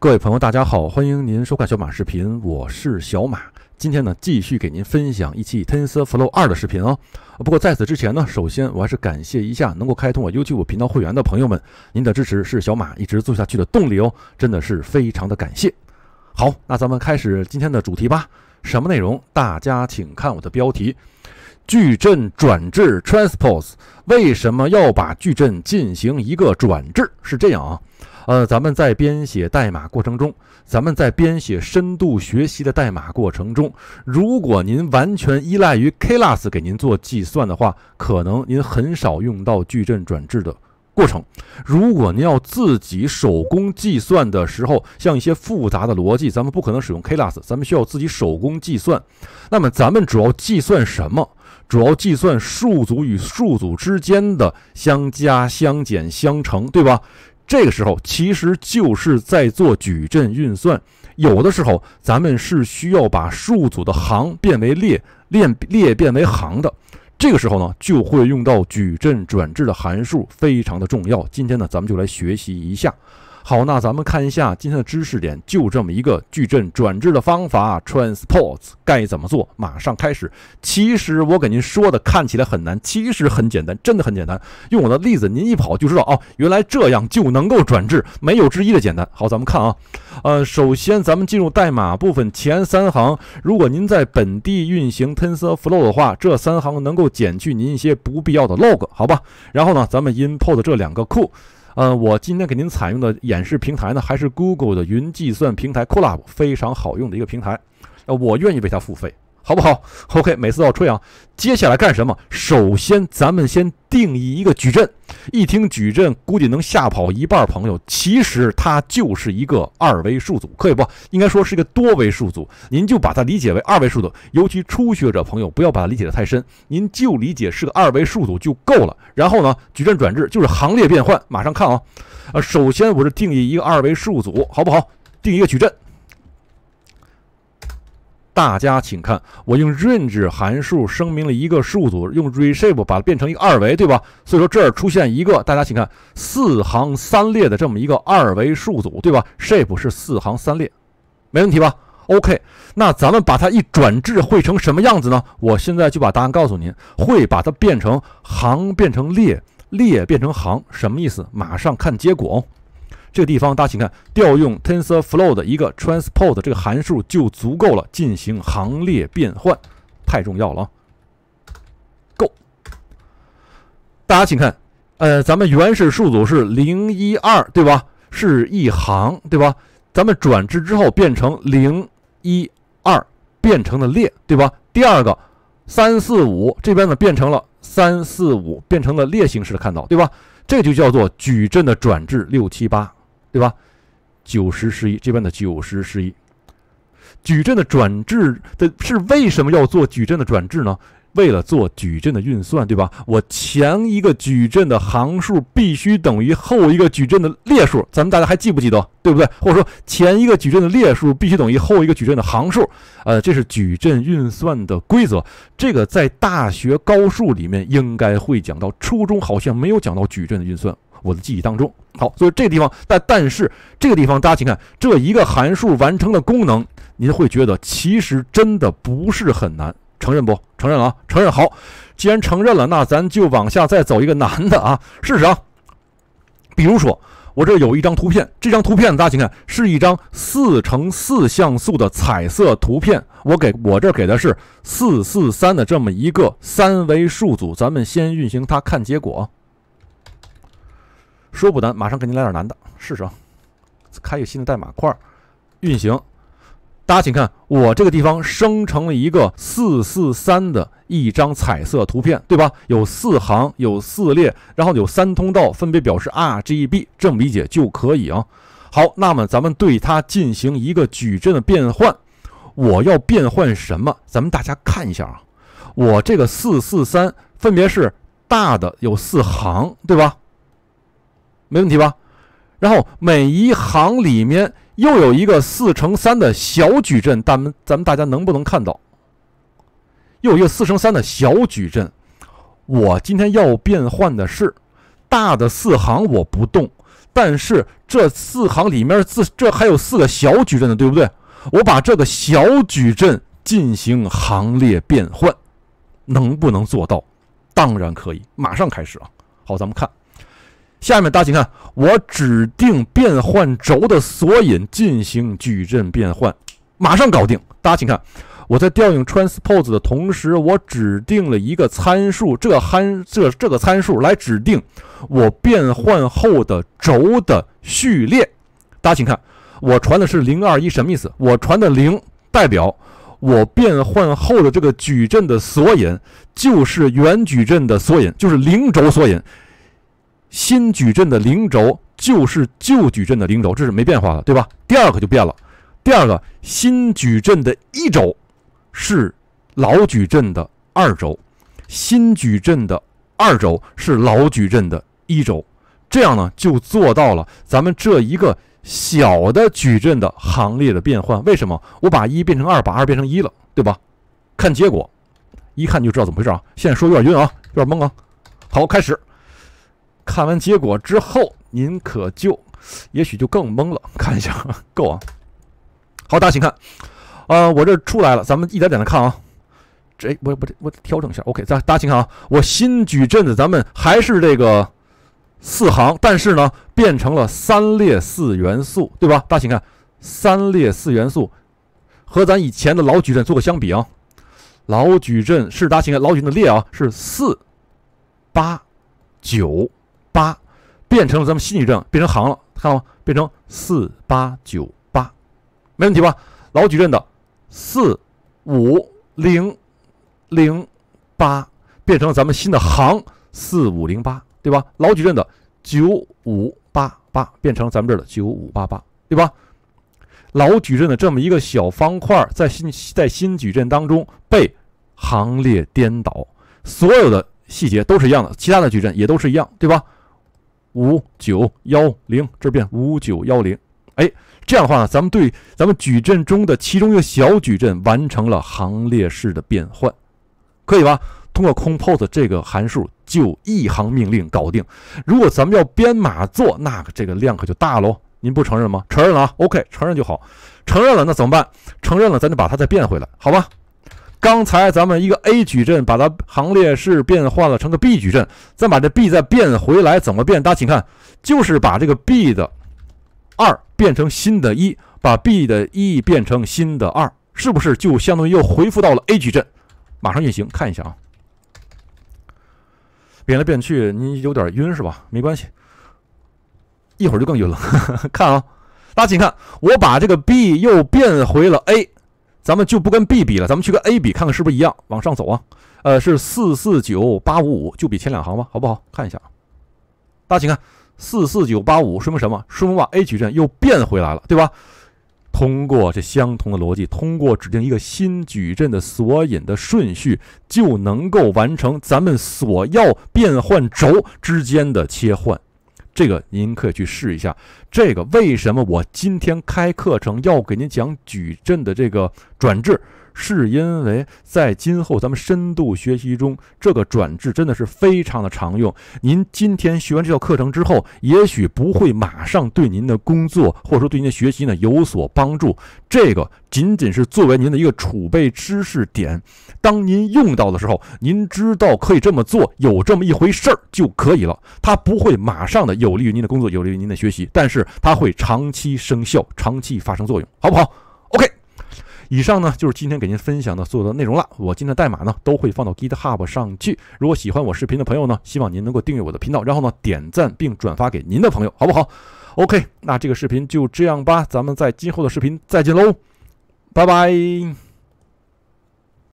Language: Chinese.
各位朋友，大家好，欢迎您收看小马视频，我是小马。今天呢，继续给您分享一期 TensorFlow 二的视频哦。不过在此之前呢，首先我还是感谢一下能够开通我 YouTube 频道会员的朋友们，您的支持是小马一直做下去的动力哦，真的是非常的感谢。好，那咱们开始今天的主题吧。什么内容？大家请看我的标题：矩阵转置 （transpose）。为什么要把矩阵进行一个转置？是这样啊。呃，咱们在编写代码过程中，咱们在编写深度学习的代码过程中，如果您完全依赖于 Klass 给您做计算的话，可能您很少用到矩阵转置的过程。如果您要自己手工计算的时候，像一些复杂的逻辑，咱们不可能使用 Klass，咱们需要自己手工计算。那么，咱们主要计算什么？主要计算数组与数组之间的相加、相减、相乘，对吧？这个时候其实就是在做矩阵运算，有的时候咱们是需要把数组的行变为列，列列变为行的，这个时候呢就会用到矩阵转置的函数，非常的重要。今天呢咱们就来学习一下。好，那咱们看一下今天的知识点，就这么一个矩阵转置的方法，transpose，该怎么做？马上开始。其实我给您说的看起来很难，其实很简单，真的很简单。用我的例子，您一跑就知道哦，原来这样就能够转置，没有之一的简单。好，咱们看啊，呃，首先咱们进入代码部分前三行，如果您在本地运行 TensorFlow 的话，这三行能够减去您一些不必要的 log，好吧？然后呢，咱们 import 这两个库。呃，我今天给您采用的演示平台呢，还是 Google 的云计算平台 c o l a b 非常好用的一个平台，呃，我愿意为它付费。好不好？OK，每次都要吹啊！接下来干什么？首先，咱们先定义一个矩阵。一听矩阵，估计能吓跑一半朋友。其实它就是一个二维数组，可以不应该说是一个多维数组？您就把它理解为二维数组。尤其初学者朋友，不要把它理解的太深，您就理解是个二维数组就够了。然后呢，矩阵转置就是行列变换。马上看啊！啊，首先我是定义一个二维数组，好不好？定一个矩阵。大家请看，我用 range 函数声明了一个数组，用 reshape 把它变成一个二维，对吧？所以说这儿出现一个，大家请看四行三列的这么一个二维数组，对吧？shape 是四行三列，没问题吧？OK，那咱们把它一转置会成什么样子呢？我现在就把答案告诉您，会把它变成行变成列，列变成行，什么意思？马上看结果。这个地方，大家请看，调用 TensorFlow 的一个 t r a n s p o r t 这个函数就足够了，进行行列变换，太重要了啊！Go，大家请看，呃，咱们原始数组是零一二，对吧？是一行，对吧？咱们转置之后变成零一二，变成了列，对吧？第二个三四五这边呢变成了三四五，变成了列形式的，看到对吧？这就叫做矩阵的转置。六七八。对吧？九十十一这边的九十十一，矩阵的转置的是为什么要做矩阵的转置呢？为了做矩阵的运算，对吧？我前一个矩阵的行数必须等于后一个矩阵的列数，咱们大家还记不记得，对不对？或者说前一个矩阵的列数必须等于后一个矩阵的行数，呃，这是矩阵运算的规则。这个在大学高数里面应该会讲到，初中好像没有讲到矩阵的运算。我的记忆当中，好，所以这个地方，但但是这个地方，大家请看这一个函数完成的功能，您会觉得其实真的不是很难，承认不？承认啊？承认好，既然承认了，那咱就往下再走一个难的啊，试试啊。比如说，我这有一张图片，这张图片大家请看，是一张四乘四像素的彩色图片。我给我这给的是四四三的这么一个三维数组，咱们先运行它，看结果。说不难，马上给您来点难的，试试。啊，开一个新的代码块运行，大家请看，我这个地方生成了一个四四三的一张彩色图片，对吧？有四行，有四列，然后有三通道，分别表示 RGB，这么理解就可以啊。好，那么咱们对它进行一个矩阵的变换，我要变换什么？咱们大家看一下啊，我这个四四三分别是大的有四行，对吧？没问题吧？然后每一行里面又有一个四乘三的小矩阵，咱们咱们大家能不能看到？又一个四乘三的小矩阵，我今天要变换的是大的四行我不动，但是这四行里面这这还有四个小矩阵的，对不对？我把这个小矩阵进行行列变换，能不能做到？当然可以，马上开始啊！好，咱们看。下面大家请看，我指定变换轴的索引进行矩阵变换，马上搞定。大家请看，我在调用 transpose 的同时，我指定了一个参数，这个函这这个参数来指定我变换后的轴的序列。大家请看，我传的是零二一，什么意思？我传的零代表我变换后的这个矩阵的索引就是原矩阵的索引，就是零轴索引。新矩阵的零轴就是旧矩阵的零轴，这是没变化的，对吧？第二个就变了。第二个，新矩阵的一轴是老矩阵的二轴，新矩阵的二轴是老矩阵的一轴。这样呢，就做到了咱们这一个小的矩阵的行列的变换。为什么？我把一变成二，把二变成一了，对吧？看结果，一看就知道怎么回事啊！现在说有点晕啊，有点懵啊。好，开始。看完结果之后，您可就也许就更懵了。看一下 够啊！好，大家请看，啊，我这出来了，咱们一点点的看啊。这，我我我调整一下。OK，咱大家请看啊，我新矩阵子，咱们还是这个四行，但是呢变成了三列四元素，对吧？大家请看，三列四元素和咱以前的老矩阵做个相比啊，老矩阵是大家请看，老矩阵的列啊是四八九。八变成了咱们新矩阵变成行了，看到吗？变成四八九八，没问题吧？老矩阵的四五零零八变成了咱们新的行四五零八，对吧？老矩阵的九五八八变成了咱们这儿的九五八八，对吧？老矩阵的这么一个小方块在新在新矩阵当中被行列颠倒，所有的细节都是一样的，其他的矩阵也都是一样，对吧？五九幺零，这变五九幺零，哎，这样的话呢，咱们对咱们矩阵中的其中一个小矩阵完成了行列式的变换，可以吧？通过 compose 这个函数，就一行命令搞定。如果咱们要编码做，那这个量可就大喽。您不承认吗？承认了啊，OK，承认就好。承认了，那怎么办？承认了，咱就把它再变回来，好吧？刚才咱们一个 A 矩阵把它行列式变换了成个 B 矩阵，再把这 B 再变回来，怎么变？大家请看，就是把这个 B 的二变成新的，一把 B 的一变成新的二，是不是就相当于又回复到了 A 矩阵？马上运行看一下啊。变来变去，你有点晕是吧？没关系，一会儿就更晕了。看啊，大家请看，我把这个 B 又变回了 A。咱们就不跟 B 比了，咱们去跟 A 比看看是不是一样。往上走啊，呃，是四四九八五五，就比前两行吧，好不好？看一下，大家请看四四九八五，说明什么？说明把 A 矩阵又变回来了，对吧？通过这相同的逻辑，通过指定一个新矩阵的索引的顺序，就能够完成咱们所要变换轴之间的切换。这个您可以去试一下。这个为什么我今天开课程要给您讲矩阵的这个转置？是因为在今后咱们深度学习中，这个转制真的是非常的常用。您今天学完这套课程之后，也许不会马上对您的工作或者说对您的学习呢有所帮助。这个仅仅是作为您的一个储备知识点，当您用到的时候，您知道可以这么做，有这么一回事儿就可以了。它不会马上的有利于您的工作，有利于您的学习，但是它会长期生效，长期发生作用，好不好？OK。以上呢就是今天给您分享的所有的内容了。我今天的代码呢都会放到 GitHub 上去。如果喜欢我视频的朋友呢，希望您能够订阅我的频道，然后呢点赞并转发给您的朋友，好不好？OK，那这个视频就这样吧，咱们在今后的视频再见喽，拜拜。